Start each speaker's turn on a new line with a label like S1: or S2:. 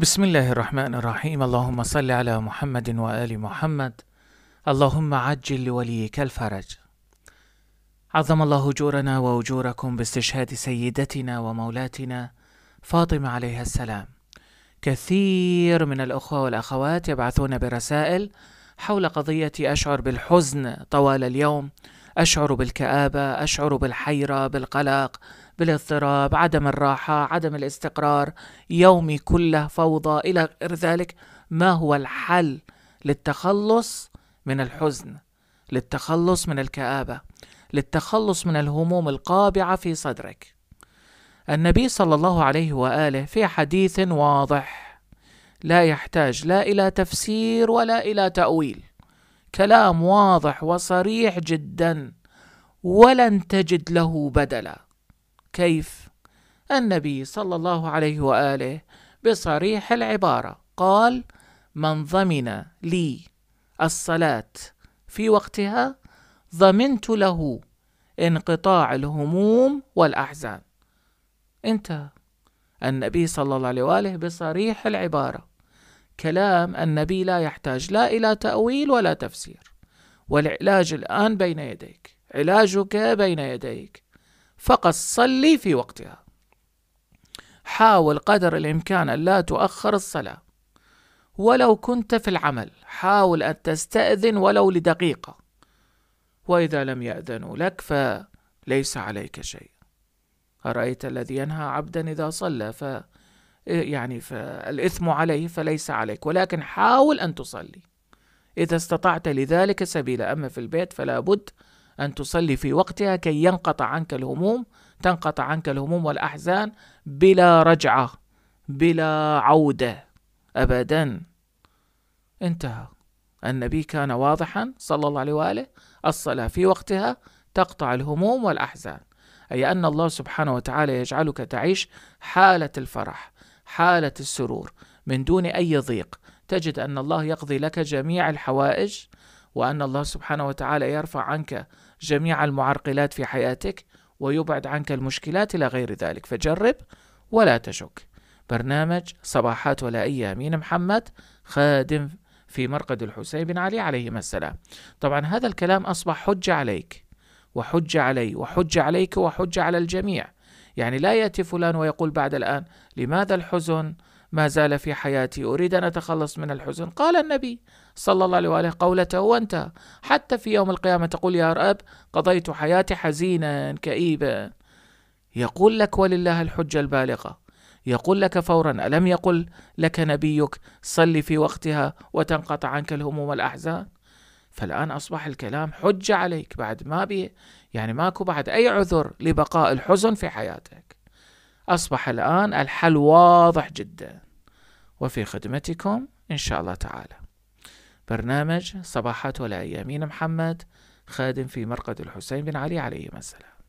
S1: بسم الله الرحمن الرحيم اللهم صل على محمد وآل محمد اللهم عجل لوليك الفرج عظم الله أجورنا وأجوركم باستشهاد سيدتنا ومولاتنا فاطمة عليها السلام كثير من الأخوة والأخوات يبعثون برسائل حول قضية أشعر بالحزن طوال اليوم أشعر بالكآبة، أشعر بالحيرة، بالقلق، بالاضطراب، عدم الراحة، عدم الاستقرار، يومي كله فوضى إلى غير ذلك، ما هو الحل للتخلص من الحزن، للتخلص من الكآبة، للتخلص من الهموم القابعة في صدرك؟ النبي صلى الله عليه وآله في حديث واضح لا يحتاج لا إلى تفسير ولا إلى تأويل كلام واضح وصريح جدا ولن تجد له بدلا كيف النبي صلى الله عليه واله بصريح العباره قال من ضمن لي الصلاه في وقتها ضمنت له انقطاع الهموم والاحزان انتهى النبي صلى الله عليه واله بصريح العباره كلام النبي لا يحتاج لا إلى تأويل ولا تفسير والعلاج الآن بين يديك علاجك بين يديك فقط صلي في وقتها حاول قدر الإمكان أن لا تؤخر الصلاة ولو كنت في العمل حاول أن تستأذن ولو لدقيقة وإذا لم يأذنوا لك فليس عليك شيء أرأيت الذي ينهى عبدا إذا صلى ف يعني فالإثم عليه فليس عليك ولكن حاول أن تصلي إذا استطعت لذلك سبيلا أما في البيت فلا بد أن تصلي في وقتها كي ينقطع عنك الهموم تنقطع عنك الهموم والأحزان بلا رجعة بلا عودة أبدا انتهى النبي كان واضحا صلى الله عليه وآله الصلاة في وقتها تقطع الهموم والأحزان أي أن الله سبحانه وتعالى يجعلك تعيش حالة الفرح حالة السرور من دون أي ضيق تجد أن الله يقضي لك جميع الحوائج وأن الله سبحانه وتعالى يرفع عنك جميع المعرقلات في حياتك ويبعد عنك المشكلات إلى غير ذلك فجرب ولا تشك برنامج صباحات ولا أمين محمد خادم في مرقد الحسين بن علي عليهما السلام طبعا هذا الكلام أصبح حجة عليك وحجة علي وحجة عليك وحجة على الجميع يعني لا يأتي فلان ويقول بعد الآن لماذا الحزن ما زال في حياتي أريد أن أتخلص من الحزن قال النبي صلى الله عليه وآله قولته وانتهى حتى في يوم القيامة تقول يا رب قضيت حياتي حزينا كئيبا يقول لك ولله الحجة البالغة يقول لك فورا ألم يقل لك نبيك صل في وقتها وتنقطع عنك الهموم والأحزان فالآن أصبح الكلام حجة عليك بعد ما بي يعني ماكو بعد أي عذر لبقاء الحزن في حياتك أصبح الآن الحل واضح جدا وفي خدمتكم إن شاء الله تعالى برنامج صباحات ولا أيامين محمد خادم في مرقد الحسين بن علي عليهما السلام